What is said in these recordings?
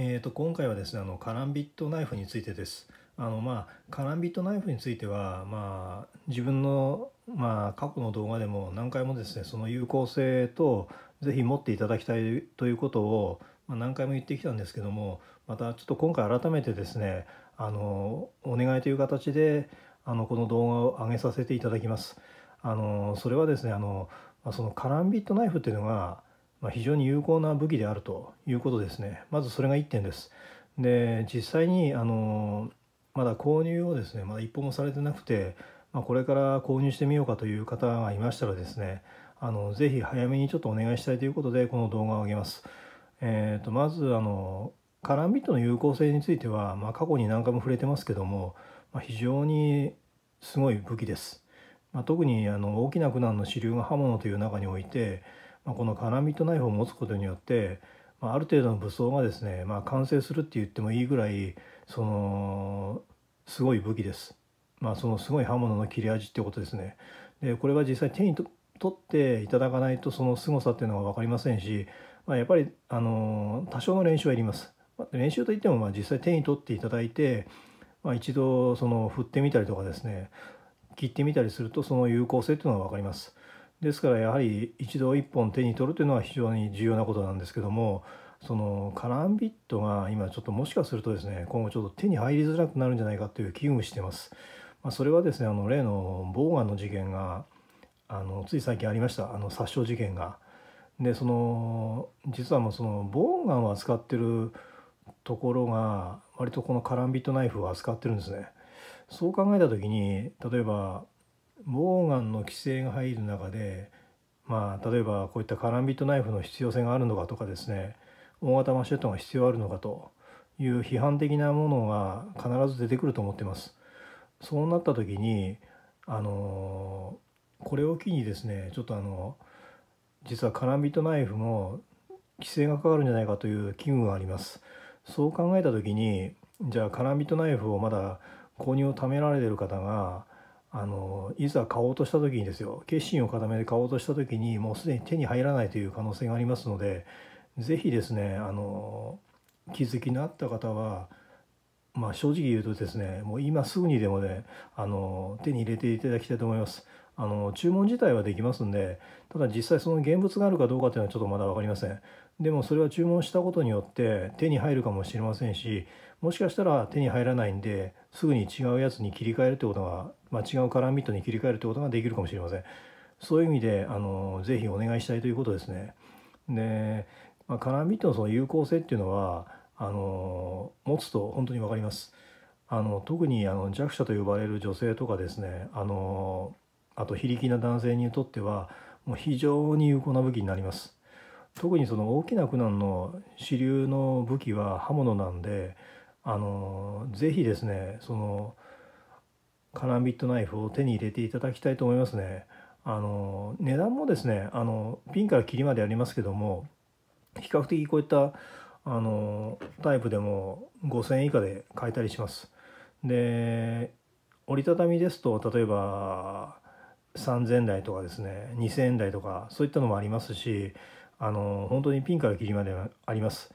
えーと、今回はですねあのカランビットナイフについてです。あのまあ、カランビットナイフについては、まあ、自分の、まあ、過去の動画でも何回もですねその有効性と是非持っていただきたいということを、ま何回も言ってきたんですけどもまたちょっと今回改めてですねあのお願いという形であのこの動画を上げさせていただきます。あのそれはですねあの、まそのカランビットナイフっていうのがまあ、非常に有効な武器であるということですねまずそれが1点ですで実際にあのまだ購入をですねまだ一歩もされてなくて、まあ、これから購入してみようかという方がいましたらですねあのぜひ早めにちょっとお願いしたいということでこの動画を上げます、えーと、まずあのカランビットの有効性については、まあ、過去に何回も触れてますけども、まあ、非常にすごい武器です、まあ、特にあの大きな苦難の支流が刃物という中において、まあ、この金網とナイフを持つことによって、まあ、ある程度の武装がですね、まあ、完成するって言ってもいいぐらいそのすごい武器です。まあ、そのすごい刃物の切れ味ってことですね。でこれは実際手に取っていただかないとその凄さっていうのが分かりませんし、まあ、やっぱり、あの多少の練習はいります。練習といってもまあ実際手に取っていただいて、まあ、一度その振ってみたりとかですね切ってみたりするとその有効性っていうのが分かります。ですからやはり一度一本手に取るというのは非常に重要なことなんですけどもそのカランビットが今ちょっともしかするとですね今後ちょっと手に入りづらくなるんじゃないかという危惧してます。まあ、それはですねあの例のボーガンの事件があのつい最近ありましたあの殺傷事件が。でその実はもうそのボーガンを扱ってるところが割とこのカランビットナイフを扱ってるんですね。そう考えた時に例えばボーガンの規制が入る中で、まあ、例えばこういったカランビットナイフの必要性があるのかとかですね大型マシェットが必要あるのかという批判的なものが必ず出てくると思ってます。そうなった時にあのこれを機にですねちょっとあの実はカランビットナイフも規制がかかるんじゃないかという危惧があります。そう考えた時にじゃあカランビットナイフをまだ購入をためられてる方があのいざ買おうとした時にですよ決心を固めて買おうとした時にもうすでに手に入らないという可能性がありますので是非ですねあの気づきのあった方は、まあ、正直言うとですねもう今すぐにでもねあの手に入れていただきたいと思います。あの注文自体はできますんでただ実際その現物があるかどうかっていうのはちょっとまだ分かりませんでもそれは注文したことによって手に入るかもしれませんしもしかしたら手に入らないんですぐに違うやつに切り替えるってことが、まあ、違うカラーミットに切り替えるってことができるかもしれませんそういう意味であのぜひお願いしたいということですねで、まあ、カラーミットのその有効性っていうのはあの持つと本当に分かりますあの特にあの弱者と呼ばれる女性とかですねあのあと非力な男性にとってはもう非常に有効な武器になります特にその大きな苦難の主流の武器は刃物なんであのぜひですねそのカランビットナイフを手に入れていただきたいと思いますね。あの値段もですねあのピンから切りまでありますけども比較的こういったあのタイプでも5000円以下で買えたりします。で折りたたみですと例えば3000台とかですね2000台とかそういったのもありますしあの本当にピンから切りまであります。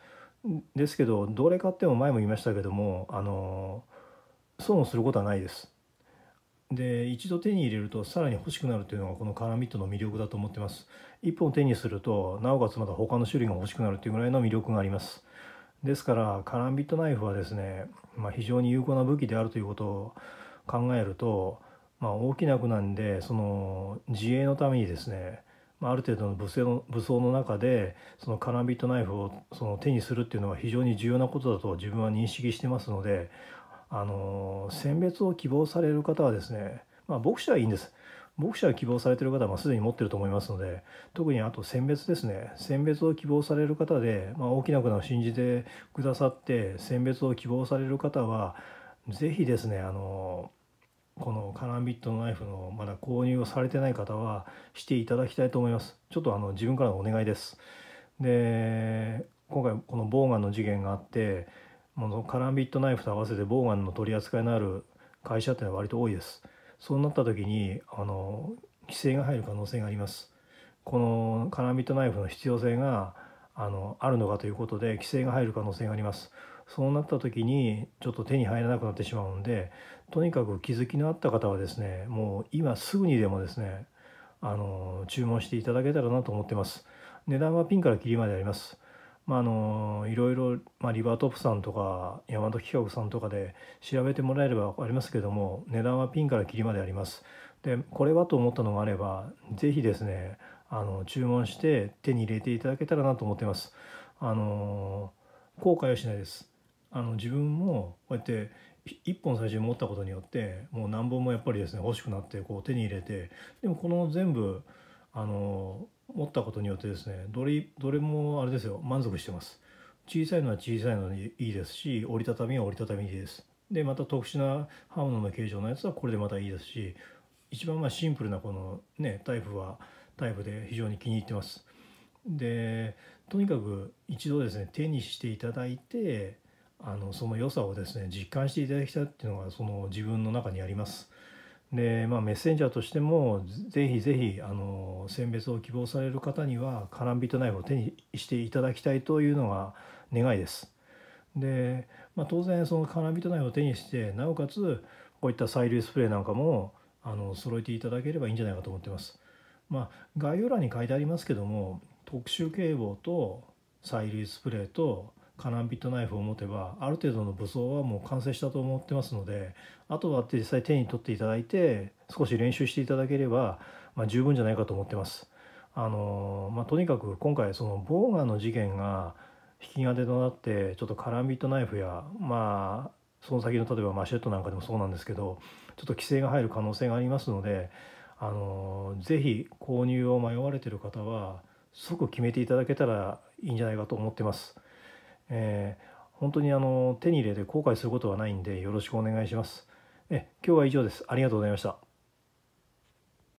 ですけどどれ買っても前も言いましたけどもあの損をすることはないです。で一度手に入れるとさらに欲しくなるというのがこのカラミットの魅力だと思ってます。1本手にするとなおかつまた他の種類が欲しくなるというぐらいの魅力があります。ですからカランビットナイフはですね、まあ、非常に有効な武器であるということを考えると、まあ、大きな苦んでその自衛のためにですねまあ、ある程度の武装の武装の中でそのカラービットナイフをその手にするっていうのは非常に重要なことだと自分は認識してますのであの選別を希望される方はですね、まあ、牧師はいいんです牧師は希望されてる方はすでに持ってると思いますので特にあと選別ですね選別を希望される方で、まあ、大きな船を信じてくださって選別を希望される方は是非ですねあのこのカランビットのナイフのまだ購入をされてない方はしていただきたいと思いますちょっとあの自分からのお願いですで今回このボーガンの事件があってこのカランビットナイフと合わせてボーガンの取り扱いのある会社ってのは割と多いですそうなった時にあの規制が入る可能性がありますこのカランビットナイフの必要性があのあるのかということで規制が入る可能性がありますそうなった時にちょっと手に入らなくなってしまうのでとにかく気づきのあった方はですねもう今すぐにでもですねあの注文していただけたらなと思ってます値段はピンからキリまでありますまあ、あのいろいろ、まあ、リバートップさんとかヤマト企画さんとかで調べてもらえれば分かりますけども値段はピンからキリまでありますでこれはと思ったのがあれば是非ですねあの注文して手に入れていただけたらなと思ってますあの後悔はしないですあの自分もこうやって1本最初に持ったことによってもう何本もやっぱりですね欲しくなってこう手に入れてでもこの全部あの持ったことによってですねどれどれもあれですよ満足してます小さいのは小さいのにいいですし折りたたみは折りたたみですでまた特殊な刃物の形状のやつはこれでまたいいですし一番まあシンプルなこのねタイプはタイプで非常に気に入ってますでとにかく一度ですね手にしていただいてあのその良さをですね実感していただきたいっていうのがその自分の中にあります。でまあ、メッセンジャーとしてもぜひぜひあの選別を希望される方にはカランビットナイフを手にしていただきたいというのが願いです。で、まあ、当然そのカランビットナイフを手にしてなおかつこういった催涙スプレーなんかもあの揃えていただければいいんじゃないかと思ってます。まあ、概要欄に書いてありますけども特殊警棒と催涙スプレーとビットナイフを持てばある程度の武装はもう完成したと思ってますのであとは実際手に取っていただいて少し練習していただければ、まあ、十分じゃないかと思ってます。あのまあ、とにかく今回そのボーガの事件が引き金となってちょっとカランビットナイフやまあその先の例えばマシェットなんかでもそうなんですけどちょっと規制が入る可能性がありますのであのぜひ購入を迷われてる方は即決めていただけたらいいんじゃないかと思ってます。えー、本当にあの手に入れて後悔することはないんでよろしくお願いします。え今日は以上です。ありがとうございました。